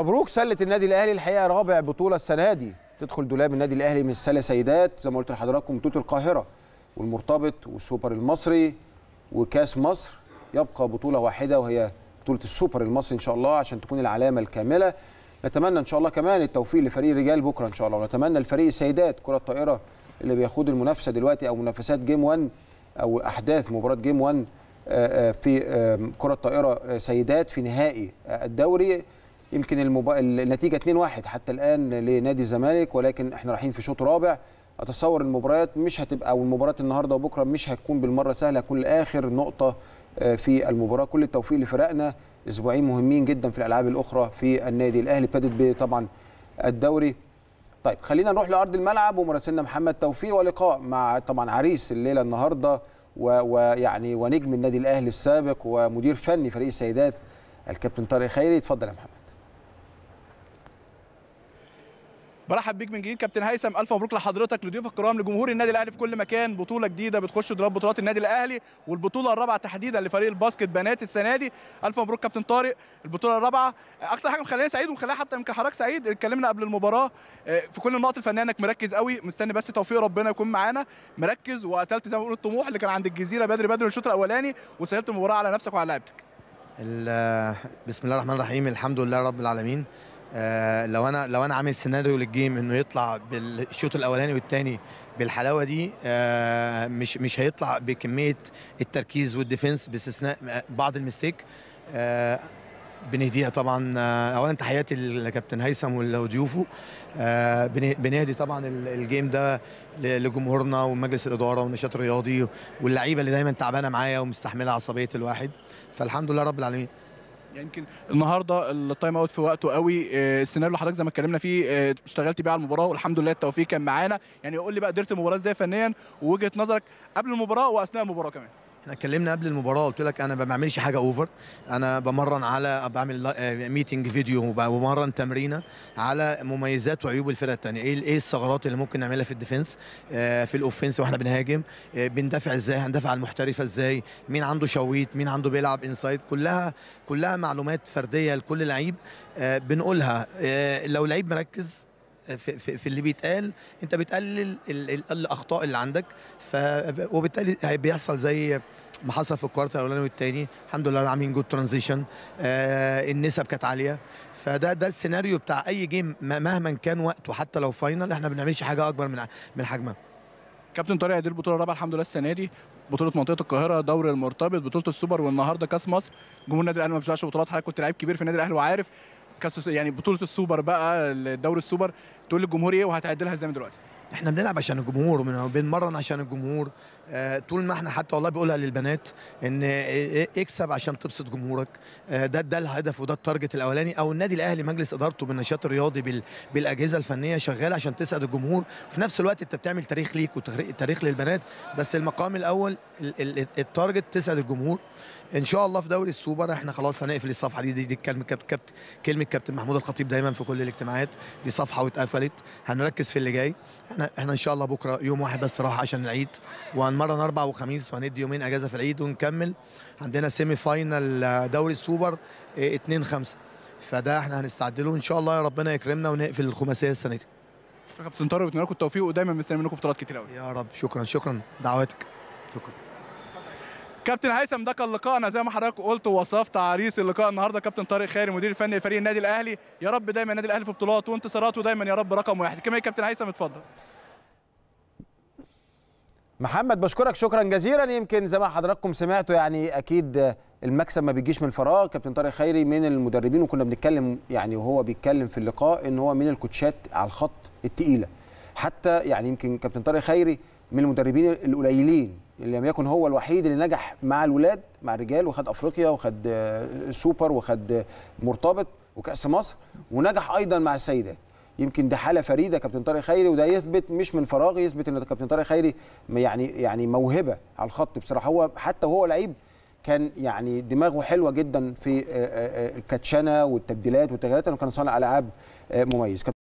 مبروك سله النادي الاهلي الحقيقه رابع بطوله السنه دي تدخل دولاب النادي الاهلي من السله سيدات زي ما قلت لحضراتكم توت القاهره والمرتبط والسوبر المصري وكاس مصر يبقى بطوله واحده وهي بطوله السوبر المصري ان شاء الله عشان تكون العلامه الكامله نتمنى ان شاء الله كمان التوفيق لفريق الرجال بكره ان شاء الله ونتمنى لفريق السيدات كره الطائره اللي بيخوض المنافسه دلوقتي او منافسات جيم 1 او احداث مباراه جيم 1 آه، آه، في كره الطائره آه، سيدات في نهائي الدوري يمكن المبا... النتيجه 2-1 حتى الان لنادي الزمالك ولكن احنا رايحين في شوط رابع اتصور المباريات مش هتبقى او المباراة النهارده وبكره مش هتكون بالمره سهله هتكون اخر نقطه آه، في المباراه كل التوفيق لفرقنا اسبوعين مهمين جدا في الالعاب الاخرى في النادي الاهلي ابتدت طبعا الدوري طيب خلينا نروح لارض الملعب ومراسلنا محمد توفيق ولقاء مع طبعا عريس الليله النهارده ويعني ونجم النادي الاهلي السابق ومدير فني فريق السيدات الكابتن طارق خيري اتفضل يا محمد برحب بيك من جديد كابتن هيثم الف مبروك لحضرتك لضيوف الكرام لجمهور النادي الاهلي في كل مكان بطوله جديده بتخش ضرب بطولات النادي الاهلي والبطوله الرابعه تحديدا لفريق الباسكت بنات السنه دي الف مبروك كابتن طارق البطوله الرابعه اكتر حاجه مخلاني سعيد ومخليها حتى يمكن حضرتك سعيد اتكلمنا قبل المباراه آه، في كل النقط الفنيه انك مركز قوي مستني بس توفيق ربنا يكون معانا مركز وقتلت زي ما بنقول الطموح اللي كان عند الجزيره بدري بدري الشوط الاولاني وسهلت المباراه على نفسك وعلى لعبتك آه، بسم الله الرحمن الرحيم الحمد لله رب العالمين آه لو انا لو انا عامل سيناريو للجيم انه يطلع بالشوط الاولاني والثاني بالحلاوه دي آه مش مش هيطلع بكميه التركيز والديفنس باستثناء بعض المستيك آه بنهديها طبعا آه، اولا تحياتي للكابتن هيثم وضيوفه آه بنهدي طبعا الجيم ده لجمهورنا ومجلس الاداره والنشاط الرياضي واللعيبه اللي دايما تعبانه معايا ومستحمله عصبيه الواحد فالحمد لله رب العالمين يمكن النهارده التايم اوت في وقته قوي آه، السيناريو اللي حضرتك زي ما اتكلمنا فيه آه، اشتغلت بيه على المباراه والحمد لله التوفيق كان معانا يعني قول لي بقى قدرت المباراه ازاي فنيا ووجهه نظرك قبل المباراه واثناء المباراه كمان احنا اتكلمنا قبل المباراه قلت لك انا ما بعملش حاجه اوفر انا بمرن على بعمل ميتنج فيديو آه، وبمرن تمرينه على مميزات وعيوب الفرقه الثانيه ايه ايه الثغرات اللي ممكن نعملها في الديفنس آه، في الاوفنس واحنا بنهاجم آه، بندافع ازاي هندافع على المحترفه ازاي مين عنده شويت مين عنده بيلعب انسايد كلها كلها معلومات فرديه لكل لعيب بنقولها لو لعيب مركز في, في, في اللي بيتقال انت بتقلل الاخطاء اللي عندك ف وبالتالي بيحصل زي ما حصل في الكوارتر الاولاني والثاني الحمد لله عاملين جود ترانزيشن آه النسب كانت عاليه فده ده السيناريو بتاع اي جيم مهما كان وقته حتى لو فاينل احنا ما بنعملش حاجه اكبر من من حجمها كابتن طارق دي البطوله الرابعه الحمد لله السنه دي بطوله منطقه القاهره دوري المرتبط بطوله السوبر والنهارده كاس مصر جمهور النادي الاهلي ما بيشجعش بطولات حضرتك كنت لعيب كبير في النادي الاهلي وعارف كاس يعني بطوله السوبر بقى دوري السوبر تقول للجمهور ايه وهتعدلها ازاي من دلوقتي؟ احنا بنلعب عشان الجمهور بنمرن عشان الجمهور آه، طول ما احنا حتى والله بقولها للبنات ان إيه، إيه، اكسب عشان تبسط جمهورك آه، ده ده الهدف وده التارجت الاولاني او النادي الاهلي مجلس ادارته بالنشاط الرياضي بالاجهزه الفنيه شغال عشان تسعد الجمهور في نفس الوقت انت بتعمل تاريخ ليك وتاريخ للبنات بس المقام الاول التارجت تسعد الجمهور ان شاء الله في دوري السوبر احنا خلاص هنقفل الصفحه دي دي, دي كلمه كابتن كلمه كابتن محمود الخطيب دايما في كل الاجتماعات دي صفحه واتقفلت هنركز في اللي جاي احنا احنا ان شاء الله بكره يوم واحد بس راحه عشان العيد وهن هنتمرن اربع وخميس وهندي يومين اجازه في العيد ونكمل عندنا سيمي فاينل آه، دوري السوبر 2 آه، 5 فده احنا هنستعد له ان شاء الله يا ربنا يكرمنا ونقفل الخماسيه السنه دي شكرا كابتن طارق بتمنى لكم التوفيق ودايما مستني منكم بطولات كتير قوي يا رب شكرا شكرا دعواتك شكرا كابتن هيثم ده كان لقاءنا زي ما حضرتك قلت ووصفت عريس اللقاء النهارده كابتن طارق خيري مدير الفني لفريق النادي الاهلي يا رب دايما النادي الاهلي في بطولات وانتصارات ودايما يا رب رقم واحد كمان كابتن هيثم اتفضل محمد بشكرك شكرا جزيلا يمكن زي ما حضراتكم سمعتوا يعني اكيد المكسب ما بيجيش من فراغ كابتن طارق خيري من المدربين وكنا بنتكلم يعني وهو بيتكلم في اللقاء ان هو من الكوتشات على الخط التقيله حتى يعني يمكن كابتن طارق خيري من المدربين القليلين اللي لم يكن هو الوحيد اللي نجح مع الولاد مع الرجال وخد افريقيا وخد سوبر وخد مرتبط وكاس مصر ونجح ايضا مع السيدات يمكن ده حاله فريده كابتن طارق خيري وده يثبت مش من فراغ يثبت ان كابتن طارق خيري يعني يعني موهبه على الخط بصراحه هو حتى وهو لعيب كان يعني دماغه حلوه جدا في الكاتشنه والتبديلات والتغييرات وكان كان صانع العاب مميز